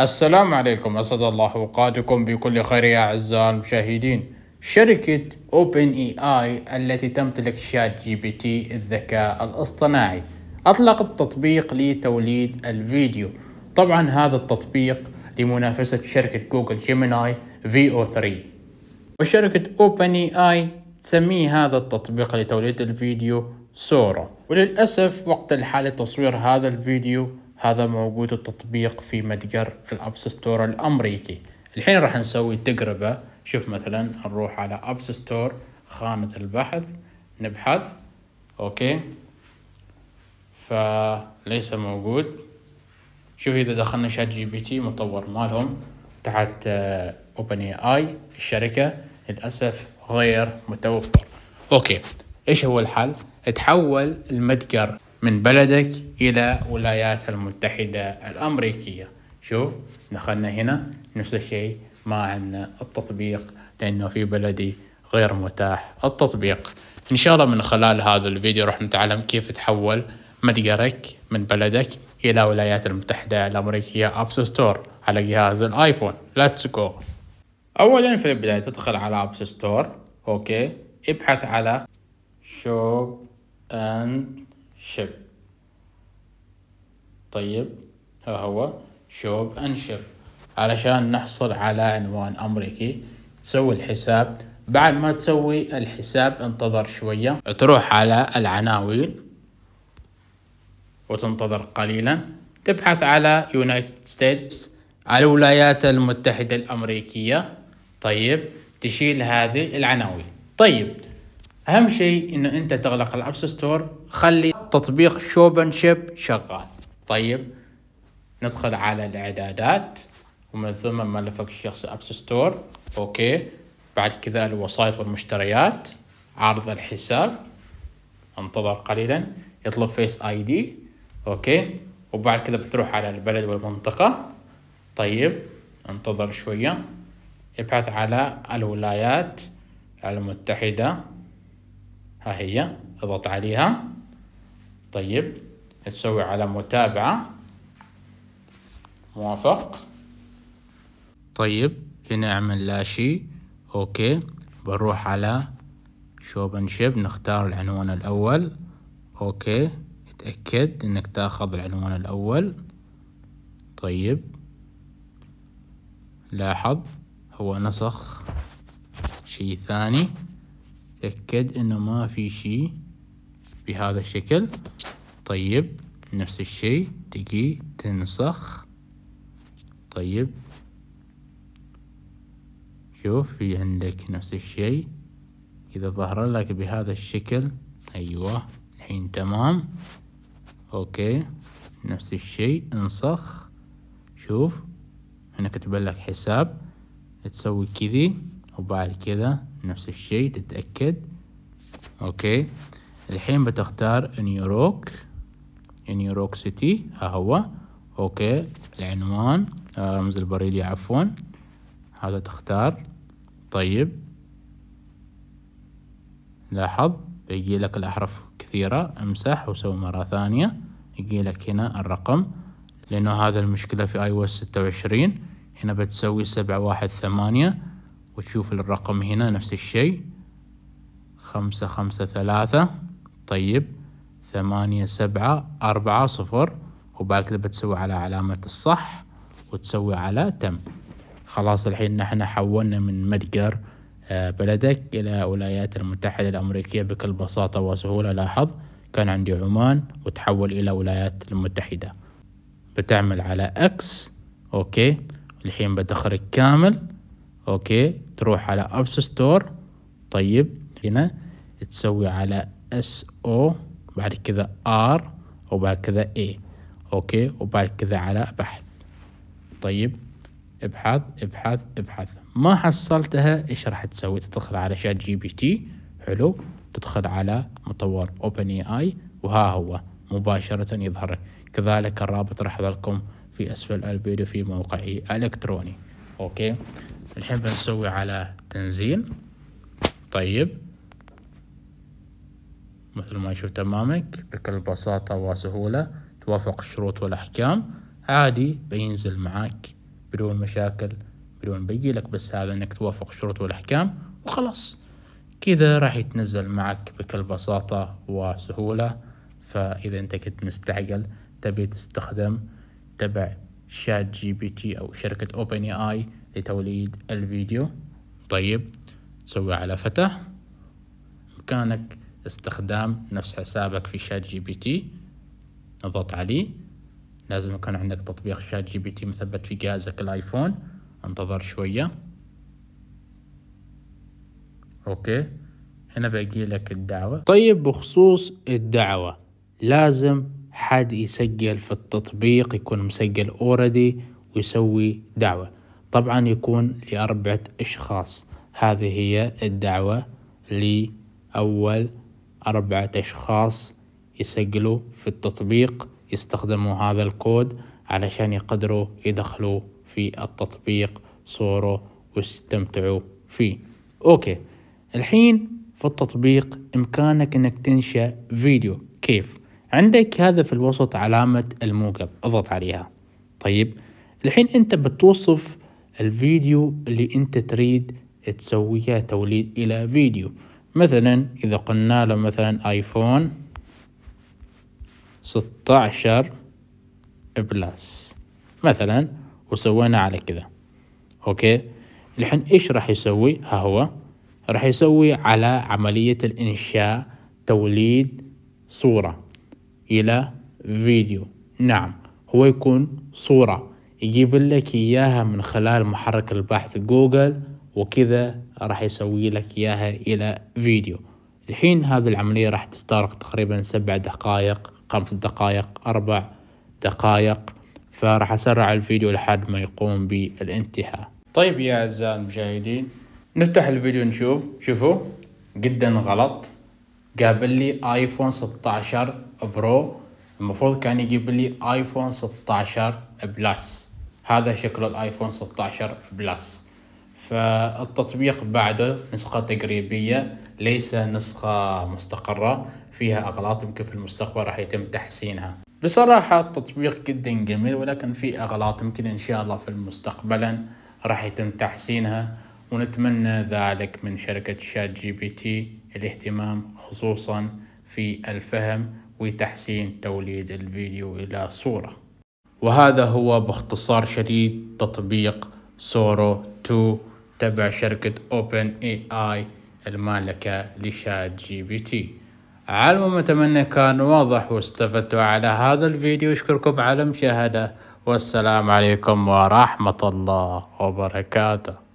السلام عليكم أسعد الله أوقاتكم بكل خير يا أعزائي المشاهدين شركة أوبن إي آي التي تمتلك شات جي بي تي الذكاء الاصطناعي أطلقت تطبيق لتوليد الفيديو طبعا هذا التطبيق لمنافسة شركة جوجل جيميناي في او 3 وشركة أوبن إي آي تسمي هذا التطبيق لتوليد الفيديو سورا وللأسف وقت الحالة تصوير هذا الفيديو هذا موجود التطبيق في متجر الاب ستور الامريكي الحين راح نسوي تجربة شوف مثلا نروح على اب ستور خانة البحث نبحث اوكي فليس موجود شوف اذا دخلنا شات جي بي تي مطور مالهم تحت اوبن اي اي الشركة للاسف غير متوفر اوكي ايش هو الحل تحول المتجر من بلدك إلى الولايات المتحدة الأمريكية شوف دخلنا هنا نفس الشيء ما عندنا التطبيق لأنه في بلدي غير متاح التطبيق إن شاء الله من خلال هذا الفيديو راح نتعلم كيف تحول متجرك من بلدك إلى الولايات المتحدة الأمريكية أبس ستور على جهاز الآيفون لاتس جو أولا في البداية تدخل على أبس ستور أوكي ابحث على شوب أند شب طيب ها هو شوب اند شب علشان نحصل على عنوان أمريكي تسوي الحساب بعد ما تسوي الحساب انتظر شوية تروح على العناوين وتنتظر قليلا تبحث على يونايتد ستيتس على الولايات المتحدة الأمريكية طيب تشيل هذه العناوين طيب أهم شيء إنه أنت تغلق الأبس ستور خلي تطبيق شيب شغال طيب ندخل على الاعدادات ومن ثم ملفك الشخصي اب ستور اوكي بعد كذا الوسائط والمشتريات عرض الحساب انتظر قليلا يطلب فيس اي دي اوكي وبعد كذا بتروح على البلد والمنطقة طيب انتظر شوية ابحث على الولايات المتحدة ها هي اضغط عليها طيب تسوي على متابعة موافق طيب هنا اعمل شيء اوكي بنروح على شوبن شيب نختار العنوان الاول اوكي اتأكد انك تاخذ العنوان الاول طيب لاحظ هو نسخ شي ثاني تأكد انه ما في شي بهذا الشكل طيب نفس الشيء تجي تنسخ طيب شوف في عندك نفس الشيء إذا ظهر لك بهذا الشكل أيوة الحين تمام أوكي نفس الشيء انسخ شوف هنا كتب لك حساب تسوي كذي وبعد كذا نفس الشيء تتأكد أوكي الحين بتختار نيويورك نيويورك سيتي ها هو اوكي العنوان آه، رمز البريد عفوا هذا تختار طيب لاحظ بيجي لك الأحرف كثيرة امسح وسوي مرة ثانية يجي لك هنا الرقم لأنه هذا المشكلة في اي او اس ستة وعشرين هنا بتسوي سبعة واحد ثمانية وتشوف الرقم هنا نفس الشي خمسة خمسة ثلاثة طيب ثمانية سبعة أربعة صفر وبعد كده بتسوي على علامة الصح وتسوي على تم خلاص الحين نحن حولنا من متجر آه، بلدك إلى الولايات المتحدة الأمريكية بكل بساطة وسهولة لاحظ كان عندي عمان وتحول إلى الولايات المتحدة بتعمل على أكس أوكي الحين بدخلك كامل أوكي تروح على أبس ستور طيب هنا تسوي على اس او بعد كذا ار وبعد كذا اي اوكي وبعد كذا على بحث طيب ابحث ابحث ابحث ما حصلتها ايش راح تسوي تدخل على شات جي بي تي حلو تدخل على مطور اوبن اي اي وها هو مباشرة يظهر كذلك الرابط راح لكم في اسفل الفيديو في موقعي الالكتروني اوكي الحين بنسوي على تنزيل طيب مثل ما شفت أمامك بكل بساطة وسهولة توافق الشروط والأحكام عادي بينزل معاك بدون مشاكل بدون بيجيلك بس هذا إنك توافق الشروط والأحكام وخلاص كذا راح يتنزل معك بكل بساطة وسهولة فإذا أنت كنت مستعجل تبي تستخدم تبع شات جي بي تي أو شركة أوبن اي اي لتوليد الفيديو طيب تسوي على فتح مكانك استخدام نفس حسابك في شات جي بي تي نضغط عليه لازم يكون عندك تطبيق شات جي بي تي مثبت في جهازك الايفون انتظر شوية اوكي هنا باقي لك الدعوة طيب بخصوص الدعوة لازم حد يسجل في التطبيق يكون مسجل اوريدي ويسوي دعوة طبعا يكون لأربعة أشخاص هذه هي الدعوة لأول أربعة أشخاص يسجلوا في التطبيق يستخدموا هذا الكود علشان يقدروا يدخلوا في التطبيق صورة ويستمتعوا فيه أوكي الحين في التطبيق إمكانك أنك تنشأ فيديو كيف؟ عندك هذا في الوسط علامة الموجب اضغط عليها طيب الحين أنت بتوصف الفيديو اللي أنت تريد تسويها توليد إلى فيديو مثلا إذا قلنا له مثلا آيفون ستة عشر بلس مثلا وسوينا على كذا أوكي الحين إيش راح يسوي ها هو راح يسوي على عملية الإنشاء توليد صورة إلى فيديو نعم هو يكون صورة يجيب لك إياها من خلال محرك البحث جوجل وكذا راح يسوي لك اياها الى فيديو الحين هذه العملية راح تستغرق تقريبا سبع دقائق خمس دقائق اربع دقائق فراح اسرع الفيديو لحد ما يقوم بالانتهاء طيب يا اعزائي المشاهدين نفتح الفيديو نشوف شوفوا جدا غلط قابل لي ايفون 16 برو المفروض كان يجيب لي ايفون 16 بلس هذا شكل الايفون 16 بلس فالتطبيق بعده نسخة تجريبية ليس نسخة مستقرة فيها أغلاط يمكن في المستقبل راح يتم تحسينها بصراحة التطبيق جدا جميل ولكن في أغلاط يمكن إن شاء الله في المستقبل راح يتم تحسينها ونتمنى ذلك من شركة شات جي بي تي الاهتمام خصوصا في الفهم وتحسين توليد الفيديو إلى صورة وهذا هو باختصار شديد تطبيق سورو 2 تبع شركة اوبن اي اي المالكة لشات جي بي تي على العموم اتمنى كان واضح واستفدتوا على هذا الفيديو اشكركم على المشاهدة والسلام عليكم ورحمة الله وبركاته